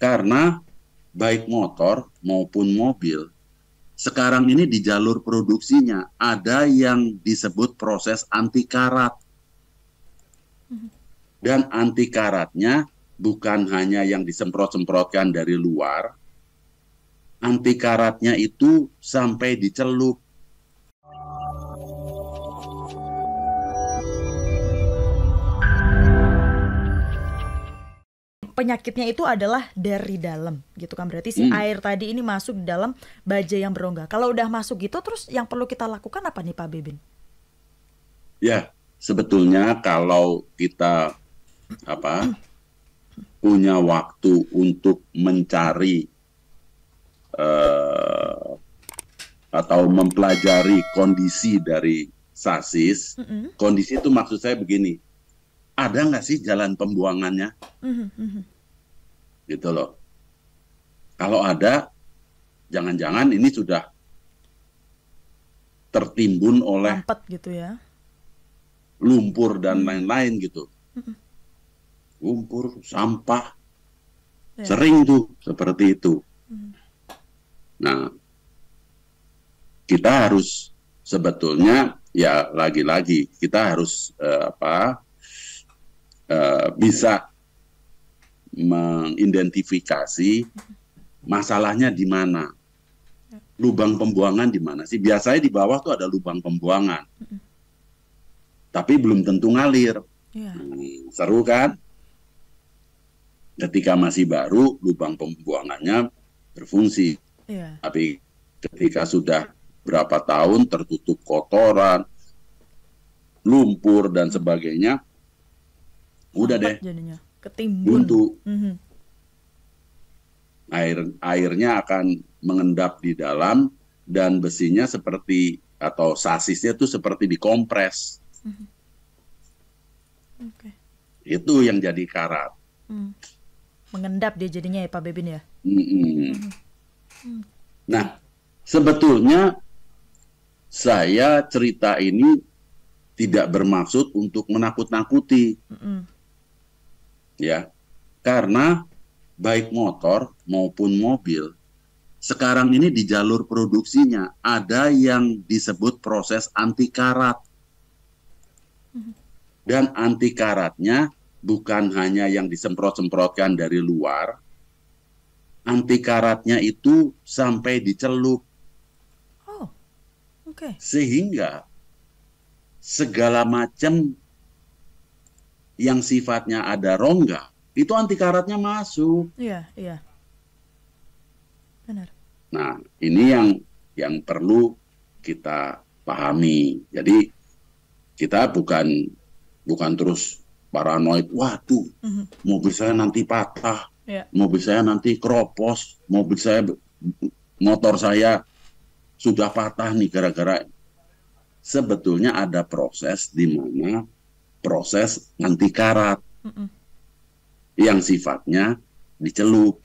Karena baik motor maupun mobil sekarang ini di jalur produksinya ada yang disebut proses anti karat. Mhm. Dan anti karatnya bukan hanya yang disemprot-semprotkan dari luar. Anti karatnya itu sampai dicelup penyakitnya itu adalah dari dalam gitu kan berarti si hmm. air tadi ini masuk di dalam baja yang berongga. Kalau udah masuk gitu terus yang perlu kita lakukan apa nih Pak Bebin? Ya, sebetulnya kalau kita apa punya waktu untuk mencari uh, atau mempelajari kondisi dari sasis, mm -hmm. kondisi itu maksud saya begini ada nggak sih jalan pembuangannya? Mm-hmm. Gitu loh. Kalau ada, jangan-jangan ini sudah tertimbun oleh Lampet gitu ya. lumpur dan mhm. lain-lain gitu. Mm-hmm. Lumpur, sampah, yeah. sering tuh seperti itu. Mm-hmm. Nah, kita harus sebetulnya ya lagi-lagi kita harus eh, apa bisa mengidentifikasi masalahnya di mana. Lubang pembuangan di mana sih? Biasanya di bawah tuh ada lubang pembuangan. Tapi belum tentu ngalir. Iya. Hmm, seru kan? Ketika masih baru, lubang pembuangannya berfungsi. Iya. Tapi ketika sudah berapa tahun tertutup kotoran, lumpur dan sebagainya, udah deh jadinya ketimbun mm-hmm. air airnya akan mengendap di dalam dan besinya seperti atau sasisnya tuh seperti dikompres mm-hmm. okay. itu yang jadi karat mm. mengendap dia jadinya ya pak Bebin ya mm-hmm. Mm-hmm. nah sebetulnya saya cerita ini tidak bermaksud untuk menakut-nakuti mm -hmm ya karena baik motor maupun mobil sekarang ini di jalur produksinya ada yang disebut proses anti karat mm-hmm. dan anti karatnya bukan hanya yang disemprot-semprotkan dari luar anti karatnya itu sampai dicelup oh okay. sehingga segala macam yang sifatnya ada rongga, itu anti karatnya masuk. Iya, iya. Benar. Nah, ini yang yang perlu kita pahami. Jadi kita bukan bukan terus paranoid. Waduh, mm-hmm. mobil saya nanti patah, yeah. mobil saya nanti keropos, mobil saya motor saya sudah patah nih gara-gara sebetulnya ada proses di mana proses anti karat mm -mm. yang sifatnya dicelup.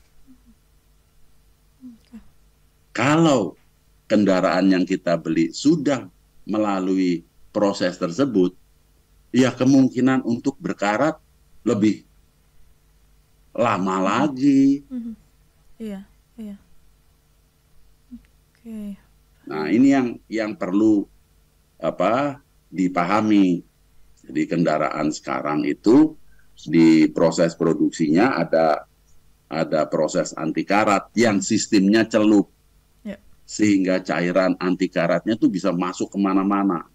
Kalau kendaraan yang kita beli sudah melalui proses tersebut, ya kemungkinan untuk berkarat lebih lama lagi. Iya, iya. Oke. Nah, ini yang yang perlu apa dipahami jadi kendaraan sekarang itu di proses produksinya ada ada proses anti karat yang sistemnya celup ya. sehingga cairan anti karatnya itu bisa masuk kemana-mana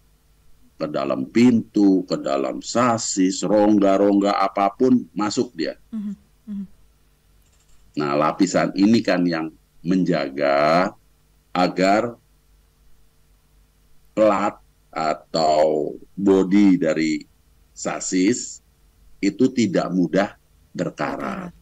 ke dalam pintu ke dalam sasis rongga-rongga apapun masuk dia mm -hmm. nah lapisan ini kan yang menjaga agar pelat atau bodi dari sasis itu tidak mudah berkarat.